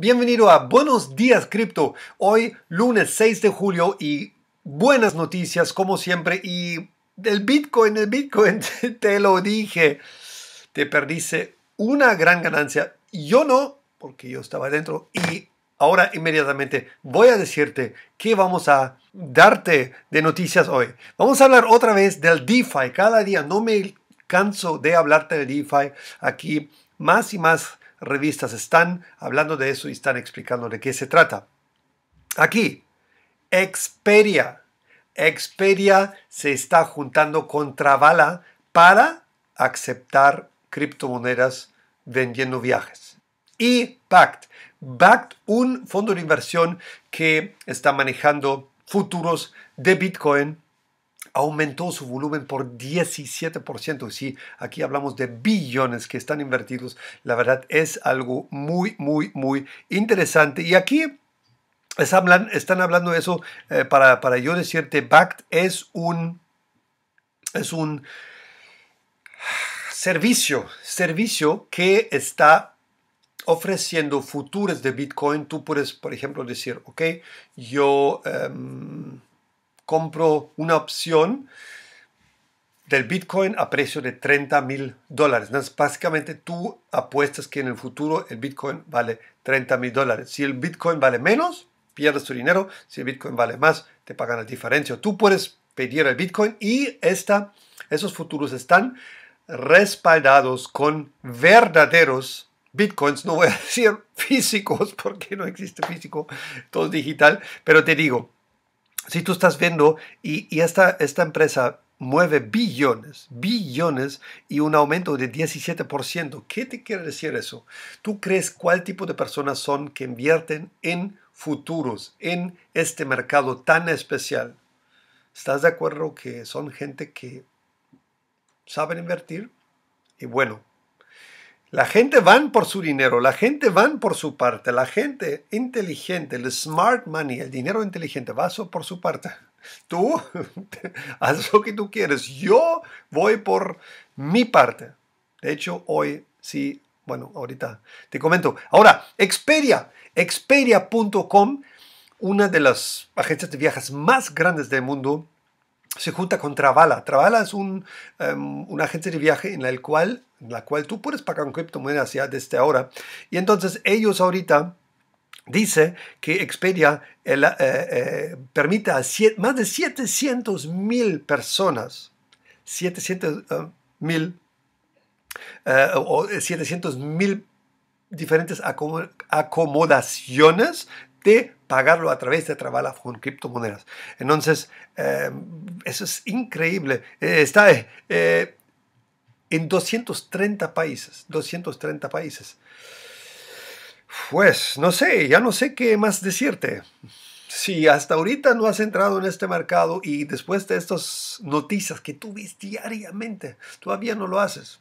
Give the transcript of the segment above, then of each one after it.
Bienvenido a Buenos Días Cripto. Hoy lunes 6 de julio y buenas noticias como siempre. Y del Bitcoin, el Bitcoin, te lo dije, te perdiste una gran ganancia. Yo no, porque yo estaba dentro y ahora inmediatamente voy a decirte qué vamos a darte de noticias hoy. Vamos a hablar otra vez del DeFi. Cada día no me canso de hablarte del DeFi aquí más y más revistas están hablando de eso y están explicando de qué se trata. Aquí, Xperia. Xperia se está juntando con Travala para aceptar criptomonedas vendiendo viajes. Y Pact. Pact, un fondo de inversión que está manejando futuros de Bitcoin aumentó su volumen por 17%. sí, aquí hablamos de billones que están invertidos, la verdad es algo muy, muy, muy interesante. Y aquí están hablando eso eh, para, para, yo decirte, BACT es un, es un servicio, servicio que está ofreciendo futuros de Bitcoin. Tú puedes, por ejemplo, decir, ok, yo... Em, compro una opción del Bitcoin a precio de 30 mil dólares. básicamente tú apuestas que en el futuro el Bitcoin vale 30 mil dólares. Si el Bitcoin vale menos, pierdes tu dinero. Si el Bitcoin vale más, te pagan la diferencia. Tú puedes pedir el Bitcoin y esos futuros están respaldados con verdaderos bitcoins, no voy a decir físicos porque no existe físico, todo es digital, pero te digo, si tú estás viendo y, esta, esta empresa mueve billones, billones y un aumento de 17%. ¿Qué te quiere decir eso? ¿Tú crees cuál tipo de personas son que invierten en futuros, en este mercado tan especial? ¿Estás de acuerdo que son gente que saben invertir? Y bueno, la gente van por su dinero, la gente van por su parte, la gente inteligente, el smart money, el dinero inteligente va por su parte. Tú haz lo que tú quieres, yo voy por mi parte. De hecho, hoy sí, bueno, ahorita te comento. Ahora, Expedia, Expedia.com, una de las agencias de viajes más grandes del mundo, se junta con Travala. Travala es un, em, agente de viaje en el cual, la cual tú puedes pagar un criptomonedas ya desde ahora. Y entonces ellos ahorita dice que Expedia eh, eh, permite a más de 700 mil personas, 700 eh, mil, eh, o 700 mil diferentes acomodaciones de pagarlo a través de Travala con criptomonedas. Entonces, eh, eso es increíble. Eh, está eh, en 230 países, 230 países. Pues, no sé, ya no sé qué más decirte. Si hasta ahorita no has entrado en este mercado y después de estas noticias que tú ves diariamente, todavía no lo haces.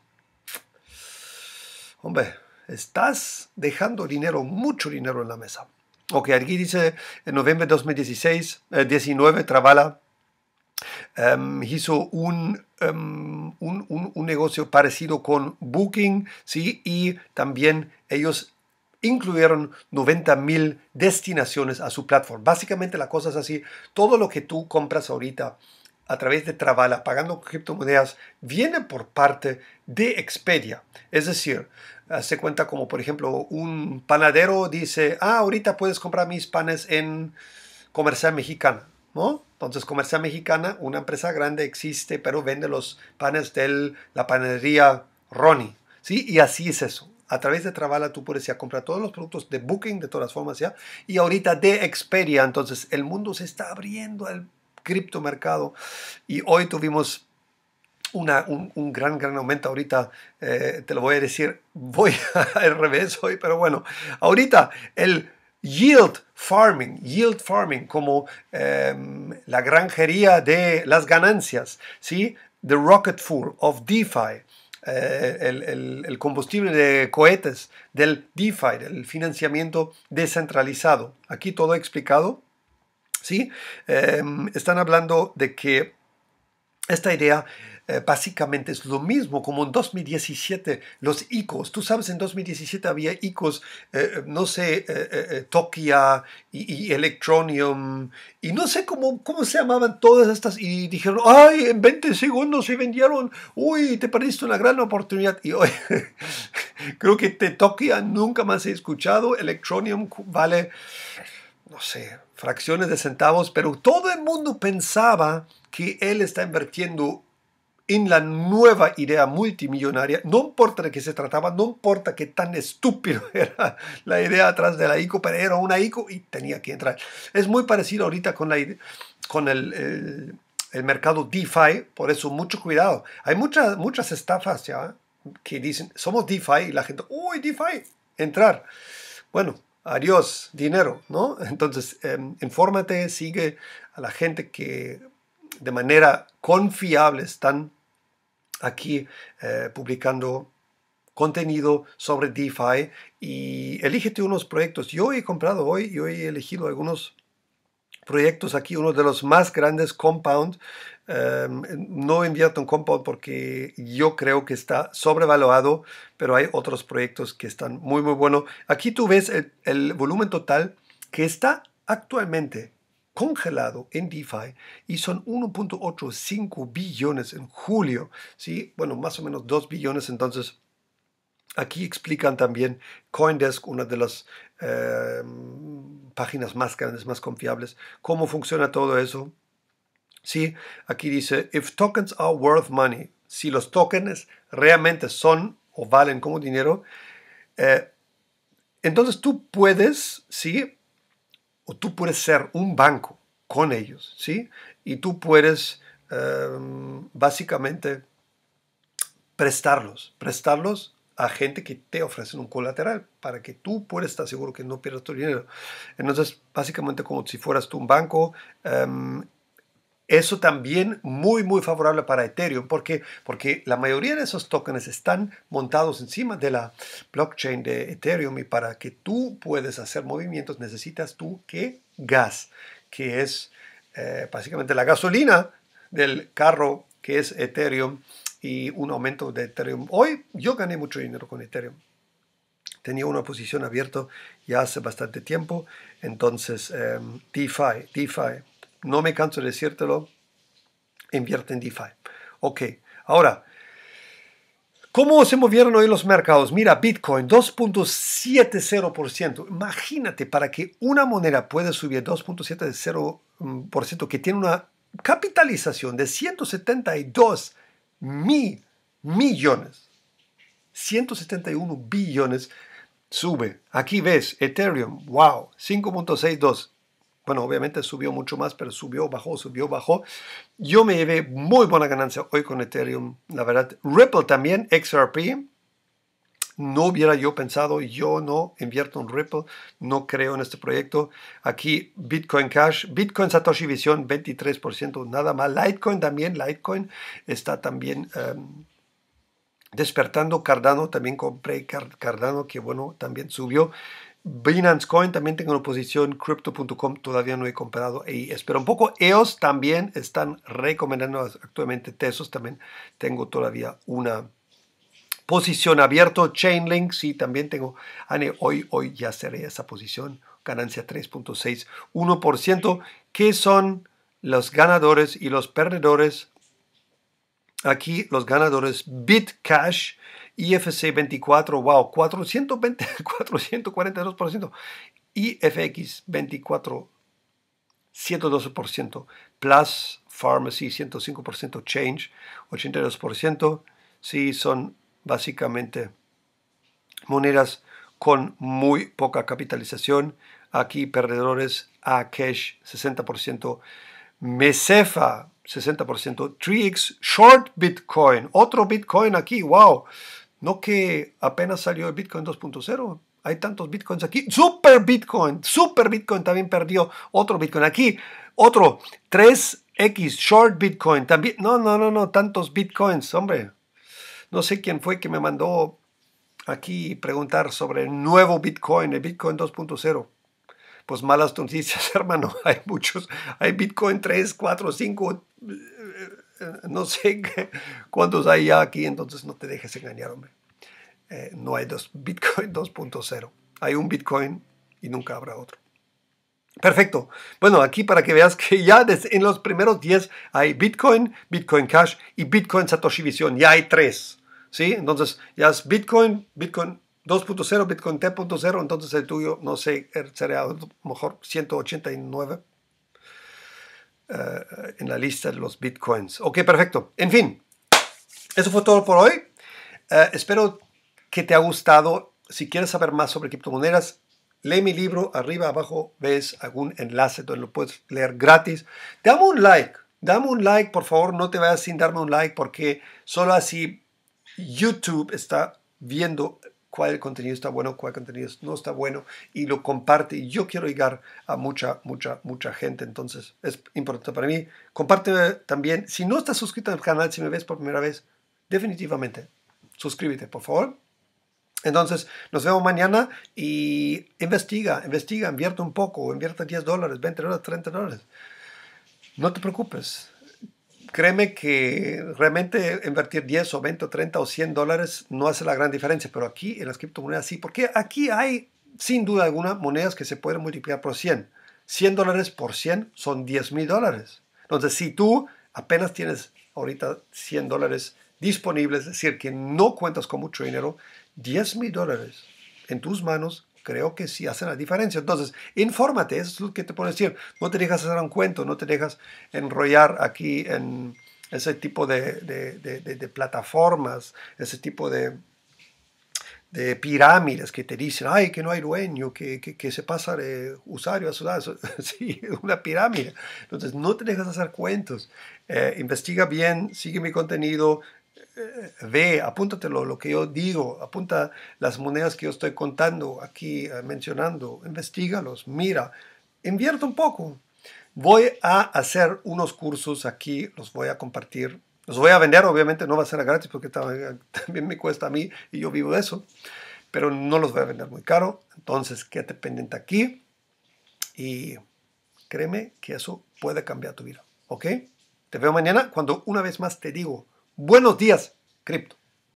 Hombre, estás dejando dinero, mucho dinero en la mesa. Ok, aquí dice, en noviembre de 2016, 19, Travala hizo em, un, negocio parecido con Booking, ¿sí? Y también ellos incluyeron 90.000 destinaciones a su plataforma. Básicamente la cosa es así, todo lo que tú compras ahorita a través de Travala pagando criptomonedas viene por parte de Expedia. Es decir, se cuenta como por ejemplo un panadero dice, ah, ahorita puedes comprar mis panes en Comercial Mexicana, ¿no? Entonces Comercial Mexicana, una empresa grande existe, pero vende los panes de la panadería Ronnie, ¿sí? Y así es eso. A través de Travala tú puedes ya comprar todos los productos de Booking, de todas formas ya, y ahorita de Expedia. Entonces el mundo se está abriendo al criptomercado. Y hoy tuvimos una, un, gran, gran aumento. Ahorita eh, te lo voy a decir, voy al revés hoy, pero bueno, ahorita el yield farming, yield farming como em, la granjería de las ganancias, ¿sí? The rocket fuel of DeFi. Eh, el, combustible de cohetes del DeFi, el financiamiento descentralizado. Aquí todo explicado Em, están hablando de que esta idea eh, básicamente es lo mismo como en 2017 los ICOs. Tú sabes, en 2017 había ICOs, eh, eh, no sé, Tokia y, Electronium y no sé cómo, cómo se llamaban todas estas y dijeron, ay, en 20 segundos se vendieron, uy, te perdiste una gran oportunidad. Y hoy creo que Tokia nunca más he escuchado, Electronium vale, no sé, fracciones de centavos, pero todo el mundo pensaba que él está invirtiendo en la nueva idea multimillonaria, no importa de qué se trataba, no importa qué tan estúpido era la idea atrás de la ICO, pero era una ICO y tenía que entrar. Es muy parecido ahorita con, la, con el, el, mercado DeFi, por eso mucho cuidado. Hay muchas, muchas estafas ya que dicen, somos DeFi y la gente, uy, DeFi, entrar. Bueno, adiós, dinero, ¿no? Entonces, em, infórmate, sigue a la gente que de manera confiable están aquí eh, publicando contenido sobre DeFi y elígete unos proyectos. Yo he comprado hoy, yo he elegido algunos proyectos aquí, uno de los más grandes, Compound. Em, no invierto en Compound porque yo creo que está sobrevaluado, pero hay otros proyectos que están muy, muy buenos. Aquí tú ves el, el volumen total que está actualmente congelado en DeFi y son 1.85 billones en julio, ¿sí? Bueno, más o menos 2 billones entonces Aquí explican también Coindesk, una de las em, páginas más grandes, más confiables, cómo funciona todo eso. Sí, aquí dice, if tokens are worth money, si los tokens realmente son o valen como dinero, eh, entonces tú puedes, sí, o tú puedes ser un banco con ellos, sí, y tú puedes em, básicamente prestarlos, prestarlos a gente que te ofrece un colateral para que tú puedas estar seguro que no pierdas tu dinero. Entonces, básicamente como si fueras tú un banco. Em, eso también muy muy favorable para Ethereum porque porque la mayoría de esos tokens están montados encima de la blockchain de Ethereum y para que tú puedas hacer movimientos necesitas tú que gas que es eh, básicamente la gasolina del carro que es Ethereum y un aumento de Ethereum. Hoy yo gané mucho dinero con Ethereum. Tenía una posición abierta ya hace bastante tiempo. Entonces, eh, DeFi, DeFi, no me canso de decírtelo, invierte en DeFi. Ok, ahora, ¿Cómo se movieron hoy los mercados? Mira, Bitcoin 2.70%. Imagínate, para que una moneda pueda subir 2.70%, que tiene una capitalización de 172 mil millones, 171 billones sube. Aquí ves Ethereum, wow, 5.62. Bueno, obviamente subió mucho más, pero subió, bajó, subió, bajó. Yo me llevé muy buena ganancia hoy con Ethereum, la verdad. Ripple también, XRP, no hubiera yo pensado, yo no invierto en Ripple, no creo en este proyecto. Aquí Bitcoin Cash, Bitcoin Satoshi Vision 23%, nada más Litecoin también, Litecoin está también... Em, despertando Cardano, también compré Cardano, que bueno, también subió. Binance Coin también tengo una posición, crypto.com todavía no he comprado y espero un poco. EOS también están recomendando actualmente Tesos, también tengo todavía una Posición abierto, Chainlink, sí, también tengo. hoy, hoy ya cerré esa posición, ganancia 3.61%. ¿Qué son los ganadores y los perdedores? Aquí los ganadores Bitcash, IFC 24, wow, 420, 442%. IFX 24, 112%. Plus Pharmacy 105%. Change 82%. Sí, son básicamente monedas con muy poca capitalización. Aquí perdedores a Cash 60%, Mesefa 60%, Trix Short Bitcoin, otro Bitcoin aquí, wow. No que apenas salió el Bitcoin 2.0, hay tantos Bitcoins aquí. Super Bitcoin, Super Bitcoin también perdió otro Bitcoin aquí, otro 3X Short Bitcoin también. No, no, no, no, tantos Bitcoins, hombre. No sé quién fue que me mandó aquí preguntar sobre el nuevo Bitcoin, el Bitcoin 2.0. Pues malas noticias, hermano. Hay muchos, hay Bitcoin 3, 4, 5, no sé cuántos hay ya aquí, entonces no te dejes engañar, hombre. Eh, no hay dos, Bitcoin 2.0. Hay un Bitcoin y nunca habrá otro. Perfecto. Bueno, aquí para que veas que ya en los primeros 10 hay Bitcoin, Bitcoin Cash y Bitcoin Satoshi Vision. Ya hay tres. ¿sí? Entonces ya es Bitcoin, Bitcoin 2.0, Bitcoin T.0, entonces el tuyo, no sé, er, sería mejor 189 eh, en la lista de los Bitcoins. Ok, perfecto. En fin, eso fue todo por hoy. Eh, espero que te ha gustado. Si quieres saber más sobre criptomonedas, lee mi libro. Arriba, abajo ves algún enlace donde lo puedes leer gratis. Dame un like. Dame un like, por favor. No te vayas sin darme un like porque solo así YouTube está viendo cuál el contenido está bueno, cuál contenido no está bueno y lo comparte. yo quiero llegar a mucha, mucha, mucha gente. Entonces es importante para mí. Comparte también. Si no estás suscrito al canal, si me ves por primera vez, definitivamente suscríbete, por favor. Entonces, nos vemos mañana y investiga, investiga, invierte un poco, invierte 10 dólares, 20 dólares, 30 dólares. No te preocupes, créeme que realmente invertir 10 o 20 o 30 o 100 dólares no hace la gran diferencia, pero aquí en las criptomonedas sí, porque aquí hay sin duda alguna monedas que se pueden multiplicar por 100. 100 dólares por 100 son 10 mil dólares. Entonces, si tú apenas tienes ahorita 100 dólares disponibles, es decir, que no cuentas con mucho dinero, 10 mil dólares en tus manos creo que sí hacen la diferencia. Entonces, infórmate, eso es lo que te puedo decir. No te dejas hacer un cuento, no te dejas enrollar aquí en ese tipo de, plataformas, ese tipo de, pirámides que te dicen, ay, que no hay dueño, que, se pasa de usuario a usuario. sí, una pirámide. Entonces, no te dejas hacer cuentos. Eh, investiga bien, sigue mi contenido, eh, ve, apúntatelo lo que yo digo, apunta las monedas que yo estoy contando aquí, eh, mencionando, investigalos, mira, invierte un poco. Voy a hacer unos cursos aquí, los voy a compartir, los voy a vender, obviamente no va a ser gratis porque también me cuesta a mí y yo vivo de eso, pero no los voy a vender muy caro, entonces quédate pendiente aquí y créeme que eso puede cambiar tu vida, ¿ok? Te veo mañana cuando una vez más te digo, Buenos días, cripto.